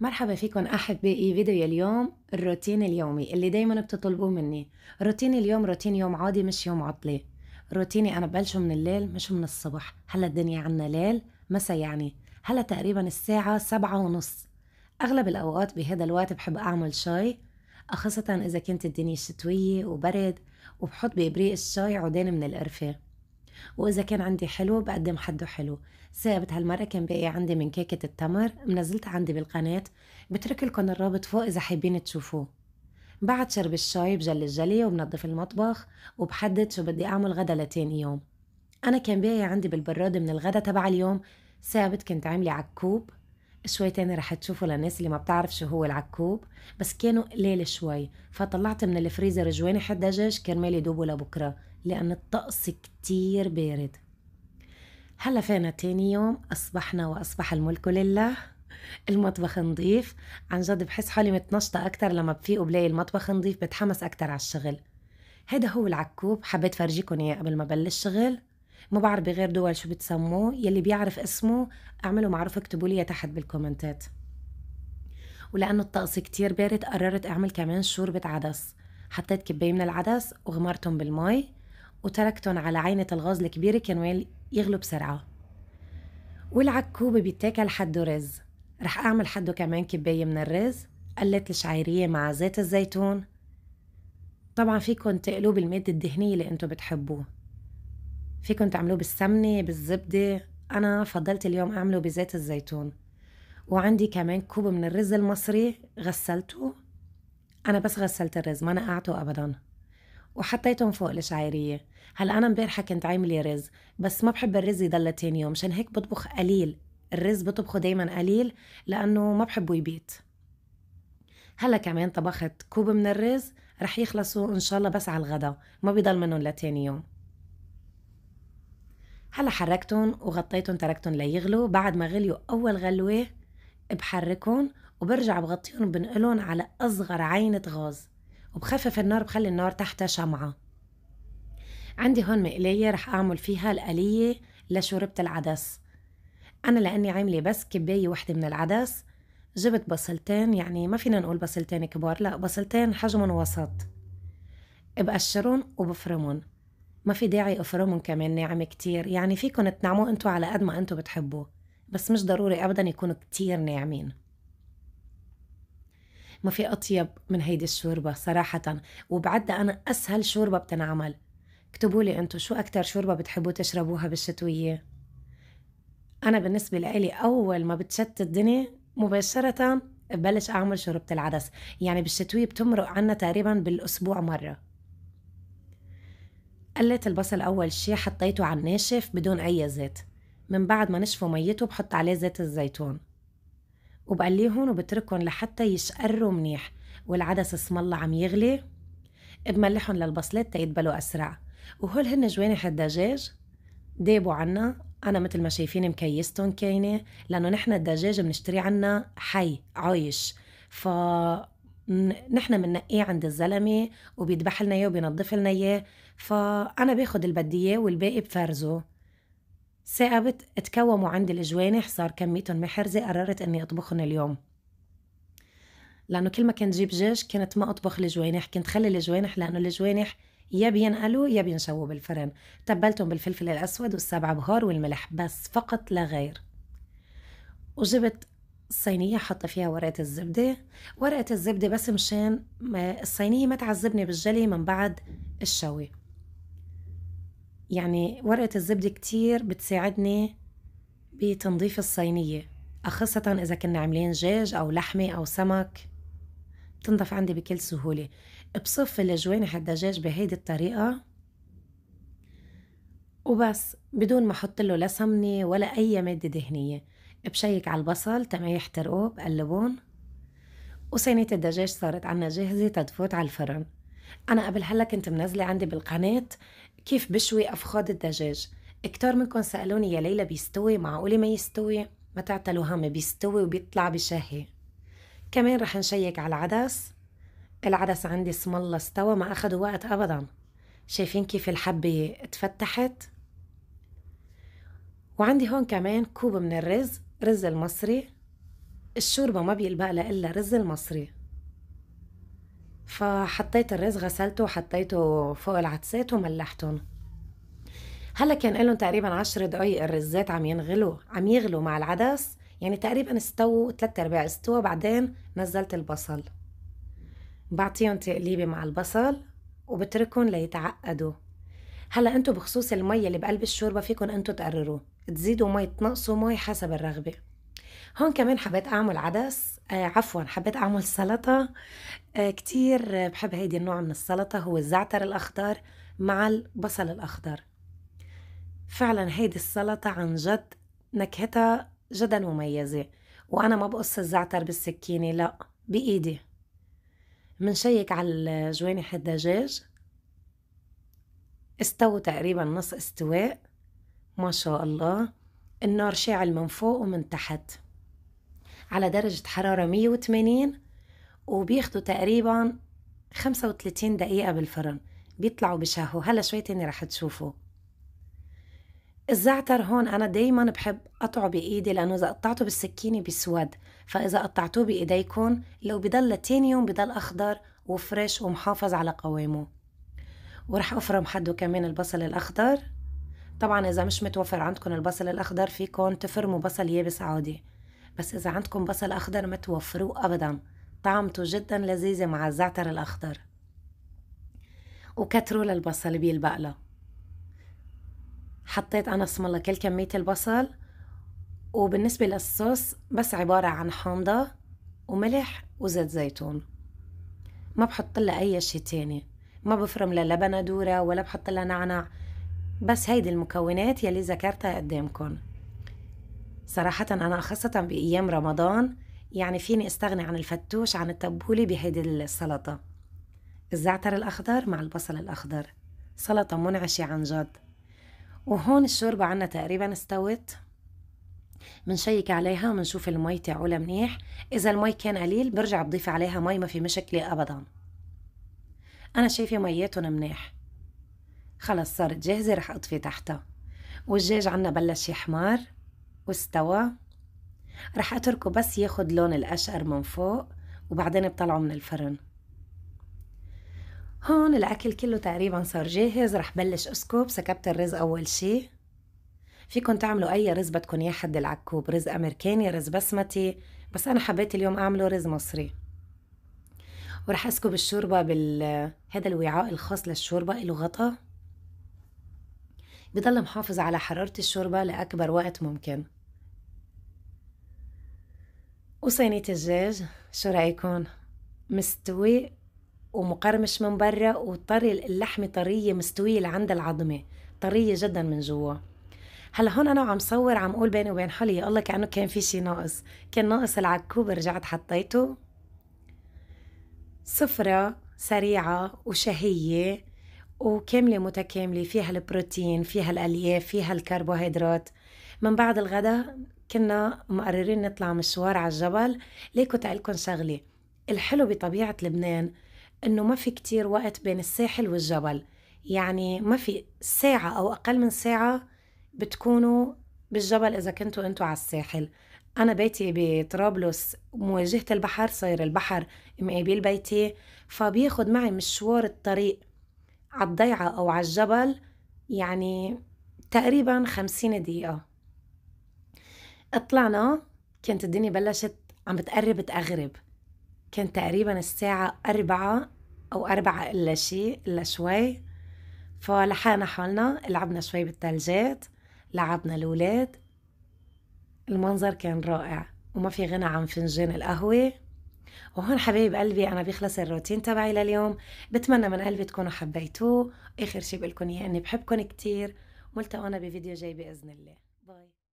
مرحبا فيكم احبائي فيديو اليوم الروتين اليومي اللي دايما بتطلبوه مني روتين اليوم روتين يوم عادي مش يوم عطلة روتيني انا ببلشه من الليل مش من الصبح هلا الدنيا عنا ليل مسا يعني هلا تقريبا الساعة سبعة ونص اغلب الاوقات بهذا الوقت بحب اعمل شاي خاصة اذا كانت الدنيا شتوية وبرد وبحط بابريق الشاي عودين من القرفة واذا كان عندي حلو بقدم حده حلو ثابت هالمره كان باقي عندي من كيكه التمر منزلتها عندي بالقناه بترك لكم الرابط فوق اذا حابين تشوفوه بعد شرب الشاي بجل الجلي وبنظف المطبخ وبحدد شو بدي اعمل غدا لتاني يوم انا كان باقي عندي بالبراد من الغدا تبع اليوم ثابت كنت عامله عكوب شوي تاني رح تشوفوا للناس اللي ما بتعرف شو هو العكوب بس كانوا قليل شوي فطلعت من الفريزر جوانح الدجاج كرمال يدوبوا لبكرة لأن الطقس كتير بارد هلا فينا تاني يوم أصبحنا وأصبح الملك لله المطبخ نظيف عن جد بحس حالي متنشطة أكتر لما بفيق وبلاقي المطبخ نظيف بتحمس أكتر على الشغل هيدا هو العكوب حبيت فرجيكم إياه قبل ما بلش شغل ما بعرف بغير دول شو بتسموه يلي بيعرف اسمه اعملوا معروف اكتبوا لي تحت بالكومنتات ولأنه الطقس كتير بارد قررت أعمل كمان شوربة عدس حطيت كباية من العدس وغمرتهم بالمي وتركتن على عينة الغاز الكبيرة كانوا يغلوا بسرعة والعكوبة بيتاكل حدو رز رح أعمل حده كمان كباية من الرز قلت الشعيرية مع زيت الزيتون طبعا فيكن تقلوه بالمادة الدهنية اللي انتو بتحبوه فيكن تعملوه بالسمنة بالزبدة أنا فضلت اليوم أعمله بزيت الزيتون وعندي كمان كوب من الرز المصري غسلته أنا بس غسلت الرز ما نقعته أبداً وحطيتهم فوق الشعيريه هلا انا امبارحه كنت عامله رز بس ما بحب الرز يضل تاني يوم مشان هيك بطبخ قليل الرز بطبخه دايما قليل لانه ما بحبه يبيت هلا كمان طبخت كوب من الرز رح يخلصوا ان شاء الله بس على الغدا ما بيضل منهم لتاني يوم هلا حركتهم وغطيتهم تركتهم ليغلوا بعد ما غليوا اول غلوه بحركهم وبرجع بغطيهم وبنقلهم على اصغر عينه غاز وبخفف النار بخلي النار تحتها شمعة عندي هون مقلاية رح أعمل فيها الآلية لشوربة العدس أنا لأني عاملة بس كباية وحدة من العدس جبت بصلتين يعني ما فينا نقول بصلتين كبار لا بصلتين حجمهم وسط بقشرهم وبفرمهم ما في داعي افرمهم كمان ناعم كتير يعني فيكن تنعموه انتو على قد ما انتو بتحبوا بس مش ضروري ابدا يكونوا كتير ناعمين ما في أطيب من هيدي الشوربة صراحة وبعدها أنا أسهل شوربة بتنعمل اكتبوا لي أنتو شو أكتر شوربة بتحبوا تشربوها بالشتوية أنا بالنسبة لإلي أول ما بتشت الدنيا مباشرة ببلش أعمل شوربة العدس يعني بالشتوية بتمرق عنا تقريبا بالأسبوع مرة قلت البصل أول شي حطيته على الناشف بدون أي زيت من بعد ما نشفه ميته بحط عليه زيت الزيتون وبقليهم وبتركهم لحتى يشقروا منيح والعدس اسم الله عم يغلي بملحهم للبصلات تيدبلوا أسرع وهول هن جوانح الدجاج ديبوا عنا أنا مثل ما شايفين مكيستهم كاينة لأنه نحن الدجاج بنشتري عنا حي عايش ف نحن بننقيه عند الزلمه وبيذبح لنا اياه وبينظف لنا اياه فانا باخذ اللي بدي اياه والباقي بفرزه ثاقبت تكوموا عندي الجوانح صار كميتهم محرزة قررت إني أطبخهم اليوم لأنه كل ما كنت جيب جيش كنت ما أطبخ الجوانح كنت خلي الجوانح لأنه الجوانح يا بينقلوا يا بينشووا بالفرن تبلتهم بالفلفل الأسود والسبع بهار والملح بس فقط لا غير وجبت صينية حط فيها ورقة الزبدة ورقة الزبدة بس مشان الصينية ما تعذبني بالجلي من بعد الشوي يعني ورقة الزبدة كتير بتساعدني بتنظيف الصينية خاصة إذا كنا عاملين دجاج أو لحمة أو سمك بتنضف عندي بكل سهولة بصف الجوانح الدجاج بهيدي الطريقة وبس بدون ما أحط له لا سمنة ولا أي مادة دهنية بشيك على البصل تما يحترقوا بقلبون وصينية الدجاج صارت عنا جاهزة تتفوت على الفرن أنا قبل هلا كنت منزلة عندي بالقناة كيف بشوي أفخاد الدجاج كتار منكم سألوني يا ليلى بيستوي معقولة ما يستوي ما تعتلوا هم بيستوي وبيطلع بشهي كمان رح نشيك على العدس العدس عندي اسم الله استوى ما أخده وقت أبدا شايفين كيف الحبة اتفتحت وعندي هون كمان كوب من الرز رز المصري الشوربة ما بيلبق لها إلا رز المصري فحطيت الرز غسلته وحطيته فوق العدسات وملحتهم هلا كان لهم تقريبا عشر دقايق الرزات عم ينغلوا عم يغلوا مع العدس يعني تقريبا استووا ثلاثة ارباع استوى بعدين نزلت البصل بعطيهم تقليبة مع البصل وبتركهم ليتعقدوا هلا انتو بخصوص المي اللي بقلب الشوربة فيكن انتو تقرروا تزيدوا مي تنقصوا مي حسب الرغبة هون كمان حبيت اعمل عدس آه عفوا حبيت اعمل سلطه آه كتير بحب هيدي النوع من السلطه هو الزعتر الاخضر مع البصل الاخضر فعلا هيدي السلطه عن جد نكهتها جدا مميزه وانا ما بقص الزعتر بالسكينه لا بايدي منشيك على جوانح الدجاج استوى تقريبا نص استواء ما شاء الله النار شاعل من فوق ومن تحت على درجة حرارة 180 وبياخدوا تقريبا 35 دقيقة بالفرن بيطلعوا بشهوا هلا شوي تاني رح تشوفوا الزعتر هون أنا دايما بحب قطعه بإيدي لأنه إذا قطعته بالسكينة بيسود فإذا قطعتوه بإيديكم لو بضل لتاني يوم بضل أخضر وفريش ومحافظ على قوامه ورح أفرم حده كمان البصل الأخضر طبعا إذا مش متوفر عندكم البصل الأخضر فيكم تفرموا بصل يابس عادي بس إذا عندكم بصل أخضر ما توفروه أبدا طعمته جدا لذيذة مع الزعتر الأخضر وكتروا للبصل له حطيت أنا اسم الله كل كمية البصل وبالنسبة للصوص بس عبارة عن حامضة وملح وزيت زيتون ما بحط لها أي شي تاني ما بفرم لا لبنة دورة ولا بحط لها نعنع بس هيدي المكونات يلي ذكرتها قدامكن صراحة أنا خاصة بأيام رمضان يعني فيني استغني عن الفتوش عن التبولة بهيدي السلطة الزعتر الأخضر مع البصل الأخضر سلطة منعشة عن جد وهون الشوربة عنا تقريبا استوت منشيك عليها ومنشوف المي تعولها منيح إذا المي كان قليل برجع بضيف عليها مي ما في مشكلة أبدا أنا شايفة مياتهم منيح خلص صارت جاهزة رح أطفي تحتها والدجاج عنا بلش يحمر واستوى رح اتركه بس ياخد لون الاشقر من فوق وبعدين بطلعه من الفرن هون الاكل كله تقريبا صار جاهز رح بلش اسكب سكبت الرز اول شي فيكن تعملوا اي رز بدكن يا حد العكوب رز امريكاني رز بسمتي بس انا حبيت اليوم اعمله رز مصري ورح اسكب الشوربة بال هذا الوعاء الخاص للشوربة له غطا بضل محافظ على حرارة الشوربة لأكبر وقت ممكن وصينية الدجاج شو رايكم مستوي ومقرمش من برا وطري اللحمة طرية مستوية لعند العظمة طرية جدا من جوا هلا هون انا وعم صور عم اقول بيني وبين حالي يا الله كانه كان في شي ناقص كان ناقص العكوب رجعت حطيته سفرة سريعة وشهية وكاملة متكاملة فيها البروتين فيها الألياف فيها الكربوهيدرات من بعد الغداء كنا مقررين نطلع مشوار على الجبل ليكو تعلكن شغلة الحلو بطبيعة لبنان إنه ما في كتير وقت بين الساحل والجبل يعني ما في ساعة أو أقل من ساعة بتكونوا بالجبل إذا كنتوا أنتوا على الساحل أنا بيتي بطرابلس مواجهة البحر صاير البحر مقابل بيتي فبياخد معي مشوار الطريق على الضيعة أو على الجبل يعني تقريبا خمسين دقيقة طلعنا كانت الدنيا بلشت عم بتقرب تأغرب كان تقريبا الساعة أربعة أو أربعة إلا شيء إلا شوي فلحقنا حالنا لعبنا شوي بالثلجات لعبنا الأولاد المنظر كان رائع وما في غنى عن فنجان القهوة وهون حبايب قلبي أنا بيخلص الروتين تبعي لليوم بتمنى من قلبي تكونوا حبيتوه آخر شي بقلكن إياه إني بحبكن كتير ملتقونا بفيديو جاي بإذن الله باي